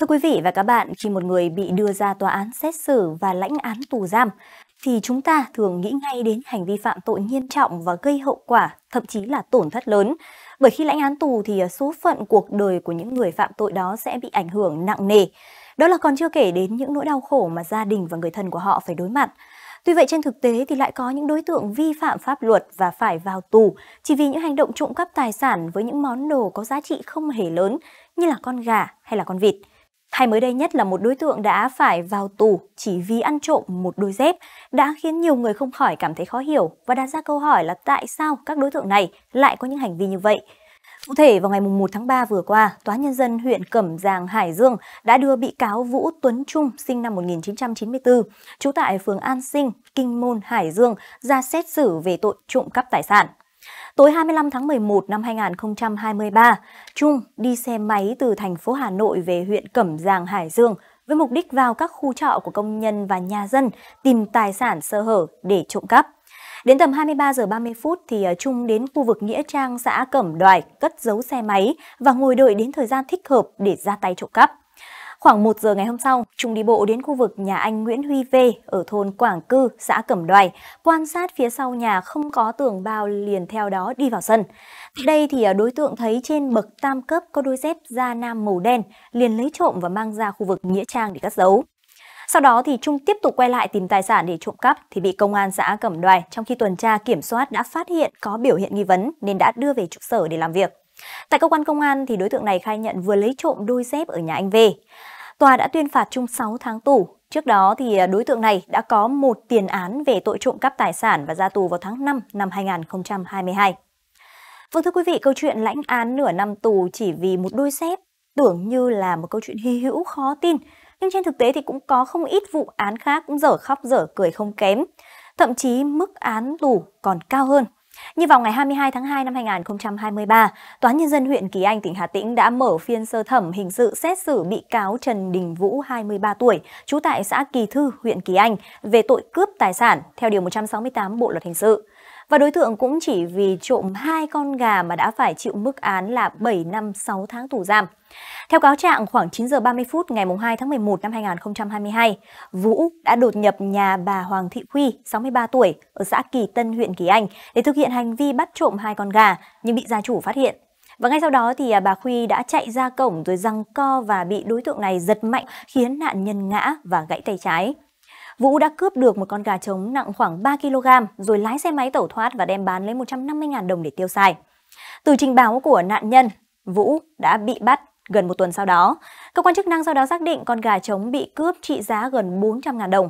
Thưa quý vị và các bạn, khi một người bị đưa ra tòa án xét xử và lãnh án tù giam, thì chúng ta thường nghĩ ngay đến hành vi phạm tội nghiêm trọng và gây hậu quả, thậm chí là tổn thất lớn. Bởi khi lãnh án tù thì à, số phận cuộc đời của những người phạm tội đó sẽ bị ảnh hưởng nặng nề. Đó là còn chưa kể đến những nỗi đau khổ mà gia đình và người thân của họ phải đối mặt. Tuy vậy trên thực tế thì lại có những đối tượng vi phạm pháp luật và phải vào tù chỉ vì những hành động trộm cắp tài sản với những món đồ có giá trị không hề lớn như là con gà hay là con vịt. Hay mới đây nhất là một đối tượng đã phải vào tù chỉ vì ăn trộm một đôi dép đã khiến nhiều người không khỏi cảm thấy khó hiểu và đặt ra câu hỏi là tại sao các đối tượng này lại có những hành vi như vậy. Cụ thể, vào ngày 1 tháng 3 vừa qua, Tòa Nhân dân huyện Cẩm Giàng, Hải Dương đã đưa bị cáo Vũ Tuấn Trung, sinh năm 1994, trú tại phường An Sinh, Kinh Môn, Hải Dương, ra xét xử về tội trộm cắp tài sản. Tối 25 tháng 11 năm 2023, Trung đi xe máy từ thành phố Hà Nội về huyện Cẩm Giàng, Hải Dương với mục đích vào các khu trọ của công nhân và nhà dân tìm tài sản sơ hở để trộm cắp. Đến tầm 23 giờ 30 phút thì ờ, Trung đến khu vực Nghĩa Trang xã Cẩm Đoài cất giấu xe máy và ngồi đợi đến thời gian thích hợp để ra tay trộm cắp. Khoảng 1 giờ ngày hôm sau, Trung đi bộ đến khu vực nhà anh Nguyễn Huy V ở thôn Quảng Cư, xã Cẩm Đoài, quan sát phía sau nhà không có tường bao liền theo đó đi vào sân. Tại đây thì à, đối tượng thấy trên bậc tam cấp có đôi dép da nam màu đen, liền lấy trộm và mang ra khu vực Nghĩa Trang để cất giấu. Sau đó thì Trung tiếp tục quay lại tìm tài sản để trộm cắp thì bị công an xã Cẩm Đoài trong khi tuần tra kiểm soát đã phát hiện có biểu hiện nghi vấn nên đã đưa về trụ sở để làm việc. Tại cơ quan công an thì đối tượng này khai nhận vừa lấy trộm đôi dép ở nhà anh V tòa đã tuyên phạt chung 6 tháng tù. Trước đó, thì à, đối tượng này đã có một tiền án về tội trộm cắp tài sản và ra tù vào tháng 5 năm 2022. Vâng thưa quý vị, câu chuyện lãnh án nửa năm tù chỉ vì một đôi dép tưởng như là một câu chuyện hy hữu khó tin. Nhưng trên thực tế thì cũng có không ít vụ án khác cũng dở khóc dở cười không kém. Thậm chí mức án tù còn cao hơn. Như vào ngày 22 tháng 2 năm 2023, Tòa Nhân dân huyện Kỳ Anh, tỉnh Hà Tĩnh đã mở phiên sơ thẩm hình sự xét xử bị cáo Trần Đình Vũ, 23 tuổi, trú tại xã Kỳ Thư, huyện Kỳ Anh, về tội cướp tài sản theo Điều 168 Bộ Luật Hình sự. Và đối tượng cũng chỉ vì trộm hai con gà mà đã phải chịu mức án là 7 năm 6 tháng tù giam. Theo cáo trạng, khoảng 9 giờ 30 phút ngày 2 tháng 11 năm 2022, Vũ đã đột nhập nhà bà Hoàng Thị Huy, 63 tuổi, ở xã Kỳ Tân, huyện Kỳ Anh để thực hiện hành vi bắt trộm hai con gà nhưng bị gia chủ phát hiện. Và ngay sau đó thì à, bà Huy đã chạy ra cổng rồi răng co và bị đối tượng này giật mạnh khiến nạn nhân ngã và gãy tay trái. Vũ đã cướp được một con gà trống nặng khoảng 3 kg rồi lái xe máy tẩu thoát và đem bán lấy 150.000 đồng để tiêu xài. Từ trình báo của nạn nhân, Vũ đã bị bắt gần một tuần sau đó. Cơ quan chức năng sau đó xác định con gà trống bị cướp trị giá gần 400.000 đồng.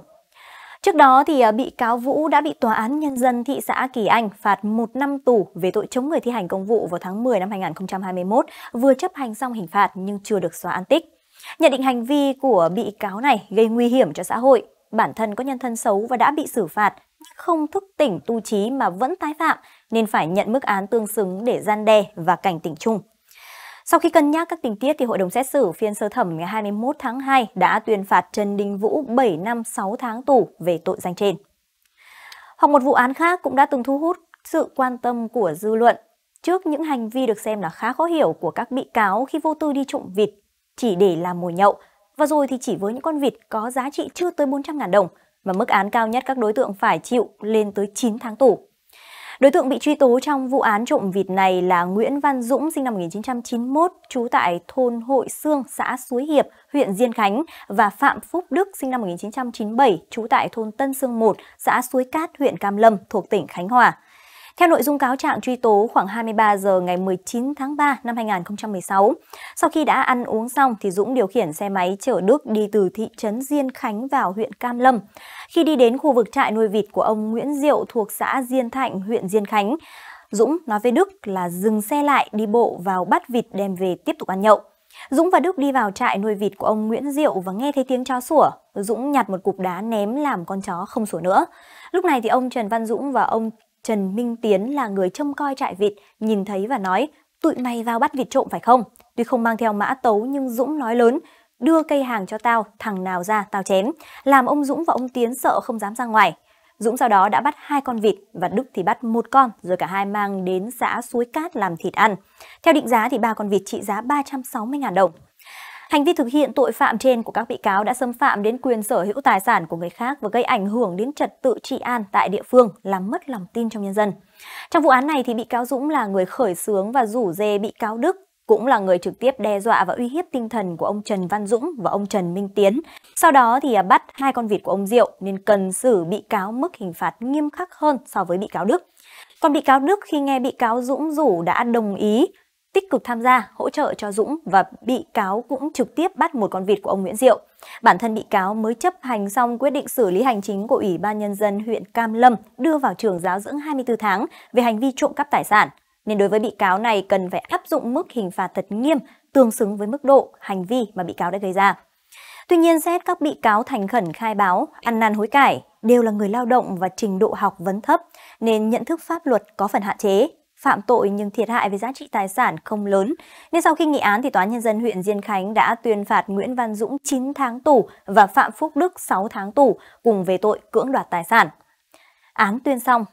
Trước đó thì à, bị cáo Vũ đã bị tòa án nhân dân thị xã Kỳ Anh phạt 1 năm tù về tội chống người thi hành công vụ vào tháng 10 năm 2021, vừa chấp hành xong hình phạt nhưng chưa được xóa an tích. Nhận định hành vi của bị cáo này gây nguy hiểm cho xã hội, bản thân có nhân thân xấu và đã bị xử phạt, không thức tỉnh tu trí mà vẫn tái phạm nên phải nhận mức án tương xứng để gian đe và cảnh tỉnh chung. Sau khi cân nhắc các tình tiết thì hội đồng xét xử phiên sơ thẩm ngày 21 tháng 2 đã tuyên phạt Trần Đình Vũ 7 năm 6 tháng tù về tội danh trên. Hoặc một vụ án khác cũng đã từng thu hút sự quan tâm của dư luận trước những hành vi được xem là khá khó hiểu của các bị cáo khi vô tư đi trộm vịt chỉ để làm mồi nhậu và rồi thì chỉ với những con vịt có giá trị chưa tới 400.000 đồng mà mức án cao nhất các đối tượng phải chịu lên tới 9 tháng tù. Đối tượng bị truy tố trong vụ án trộm vịt này là Nguyễn Văn Dũng sinh năm 1991, trú tại thôn Hội Sương, xã Suối Hiệp, huyện Diên Khánh và Phạm Phúc Đức sinh năm 1997, trú tại thôn Tân Sương 1, xã Suối Cát, huyện Cam Lâm thuộc tỉnh Khánh Hòa. Theo nội dung cáo trạng truy tố khoảng 23 giờ ngày 19 tháng 3 năm 2016, sau khi đã ăn uống xong thì Dũng điều khiển xe máy chở Đức đi từ thị trấn Diên Khánh vào huyện Cam Lâm. Khi đi đến khu vực trại nuôi vịt của ông Nguyễn Diệu thuộc xã Diên Thạnh, huyện Diên Khánh, Dũng nói với Đức là dừng xe lại đi bộ vào bắt vịt đem về tiếp tục ăn nhậu. Dũng và Đức đi vào trại nuôi vịt của ông Nguyễn Diệu và nghe thấy tiếng chó sủa. Dũng nhặt một cục đá ném làm con chó không sủa nữa. Lúc này thì ông Trần Văn Dũng và ông Trần Minh Tiến là người trông coi trại vịt, nhìn thấy và nói, tụi mày vào bắt vịt trộm phải không? Tuy không mang theo mã tấu nhưng Dũng nói lớn, đưa cây hàng cho tao, thằng nào ra tao chém, làm ông Dũng và ông Tiến sợ không dám ra ngoài. Dũng sau đó đã bắt hai con vịt và Đức thì bắt một con, rồi cả hai mang đến xã Suối Cát làm thịt ăn. Theo định giá thì ba con vịt trị giá 360.000 đồng. Hành vi thực hiện tội phạm trên của các bị cáo đã xâm phạm đến quyền sở hữu tài sản của người khác và gây ảnh hưởng đến trật tự trị an tại địa phương, làm mất lòng tin trong nhân dân. Trong vụ án này thì bị cáo Dũng là người khởi xướng và rủ dê bị cáo Đức cũng là người trực tiếp đe dọa và uy hiếp tinh thần của ông Trần Văn Dũng và ông Trần Minh Tiến. Sau đó thì à, bắt hai con vịt của ông Diệu nên cần xử bị cáo mức hình phạt nghiêm khắc hơn so với bị cáo Đức. Còn bị cáo Đức khi nghe bị cáo Dũng rủ đã đồng ý tích cực tham gia, hỗ trợ cho Dũng và bị cáo cũng trực tiếp bắt một con vịt của ông Nguyễn Diệu. Bản thân bị cáo mới chấp hành xong quyết định xử lý hành chính của Ủy ban Nhân dân huyện Cam Lâm đưa vào trường giáo dưỡng 24 tháng về hành vi trộm cắp tài sản. Nên đối với bị cáo này cần phải áp dụng mức hình phạt thật nghiêm, tương xứng với mức độ, hành vi mà bị cáo đã gây ra. Tuy nhiên, xét các bị cáo thành khẩn khai báo, ăn năn hối cải, đều là người lao động và trình độ học vấn thấp, nên nhận thức pháp luật có phần hạn chế, phạm tội nhưng thiệt hại về giá trị tài sản không lớn. Nên sau khi nghị án thì Tòa Nhân dân huyện Diên Khánh đã tuyên phạt Nguyễn Văn Dũng 9 tháng tù và Phạm Phúc Đức 6 tháng tù cùng về tội cưỡng đoạt tài sản. Án tuyên xong,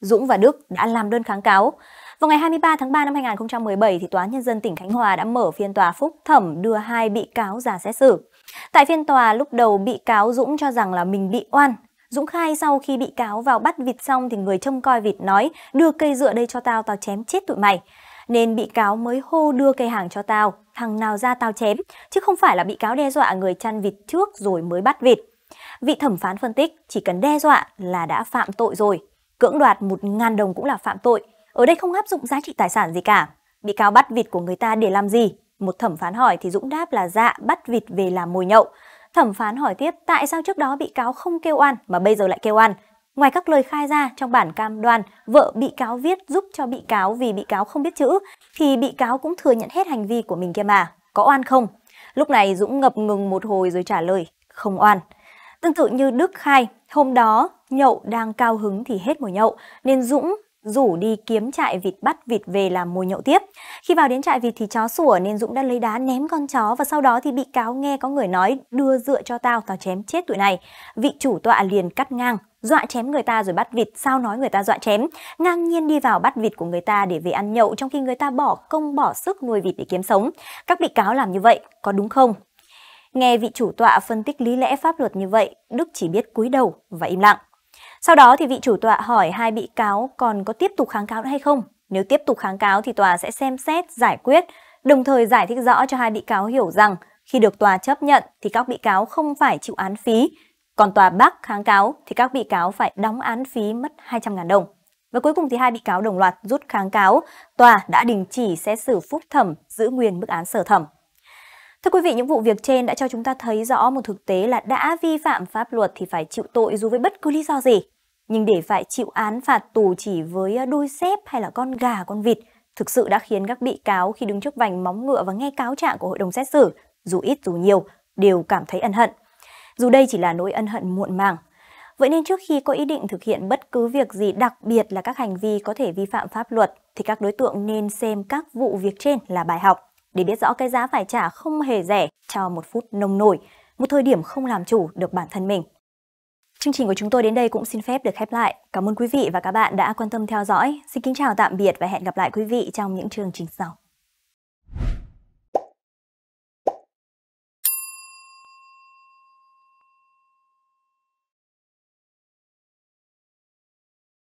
Dũng và Đức đã làm đơn kháng cáo. Vào ngày 23 tháng 3 năm 2017, thì Tòa Nhân dân tỉnh Khánh Hòa đã mở phiên tòa phúc thẩm đưa hai bị cáo ra xét xử. Tại phiên tòa, lúc đầu bị cáo Dũng cho rằng là mình bị oan Dũng khai sau khi bị cáo vào bắt vịt xong thì người trông coi vịt nói đưa cây dựa đây cho tao, tao chém chết tụi mày. Nên bị cáo mới hô đưa cây hàng cho tao, thằng nào ra tao chém, chứ không phải là bị cáo đe dọa người chăn vịt trước rồi mới bắt vịt. Vị thẩm phán phân tích chỉ cần đe dọa là đã phạm tội rồi. Cưỡng đoạt 1.000 đồng cũng là phạm tội. Ở đây không áp dụng giá trị tài sản gì cả. Bị cáo bắt vịt của người ta để làm gì? Một thẩm phán hỏi thì Dũng đáp là dạ bắt vịt về làm mồi nhậu. Thẩm phán hỏi tiếp tại sao trước đó bị cáo không kêu oan mà bây giờ lại kêu oan. Ngoài các lời khai ra trong bản cam đoan, vợ bị cáo viết giúp cho bị cáo vì bị cáo không biết chữ, thì bị cáo cũng thừa nhận hết hành vi của mình kia mà. Có oan không? Lúc này Dũng ngập ngừng một hồi rồi trả lời, không oan. Tương tự như Đức khai, hôm đó nhậu đang cao hứng thì hết mùa nhậu, nên Dũng rủ đi kiếm trại vịt bắt vịt về làm mồi nhậu tiếp. Khi vào đến trại vịt thì chó sủa nên Dũng đã lấy đá ném con chó và sau đó thì bị cáo nghe có người nói đưa dựa cho tao, tao chém chết tụi này. Vị chủ tọa liền cắt ngang, dọa chém người ta rồi bắt vịt, sao nói người ta dọa chém, ngang nhiên đi vào bắt vịt của người ta để về ăn nhậu trong khi người ta bỏ công bỏ sức nuôi vịt để kiếm sống. Các bị cáo làm như vậy có đúng không? Nghe vị chủ tọa phân tích lý lẽ pháp luật như vậy, Đức chỉ biết cúi đầu và im lặng. Sau đó thì vị chủ tọa hỏi hai bị cáo còn có tiếp tục kháng cáo nữa hay không. Nếu tiếp tục kháng cáo thì tòa sẽ xem xét, giải quyết, đồng thời giải thích rõ cho hai bị cáo hiểu rằng khi được tòa chấp nhận thì các bị cáo không phải chịu án phí, còn tòa bác kháng cáo thì các bị cáo phải đóng án phí mất 200.000 đồng. Và cuối cùng thì hai bị cáo đồng loạt rút kháng cáo, tòa đã đình chỉ xét xử phúc thẩm giữ nguyên mức án sơ thẩm. Thưa quý vị, những vụ việc trên đã cho chúng ta thấy rõ một thực tế là đã vi phạm pháp luật thì phải chịu tội dù với bất cứ lý do gì. Nhưng để phải chịu án phạt tù chỉ với à, đôi xếp hay là con gà con vịt thực sự đã khiến các bị cáo khi đứng trước vành móng ngựa và nghe cáo trạng của hội đồng xét xử, dù ít dù nhiều, đều cảm thấy ân hận. Dù đây chỉ là nỗi ân hận muộn màng, Vậy nên trước khi có ý định thực hiện bất cứ việc gì đặc biệt là các hành vi có thể vi phạm pháp luật thì các đối tượng nên xem các vụ việc trên là bài học để biết rõ cái giá phải trả không hề rẻ cho một phút nông nổi, một thời điểm không làm chủ được bản thân mình. Chương trình của chúng tôi đến đây cũng xin phép được khép lại. Cảm ơn quý vị và các bạn đã quan tâm theo dõi. Xin kính chào tạm biệt và hẹn gặp lại quý vị trong những chương trình sau.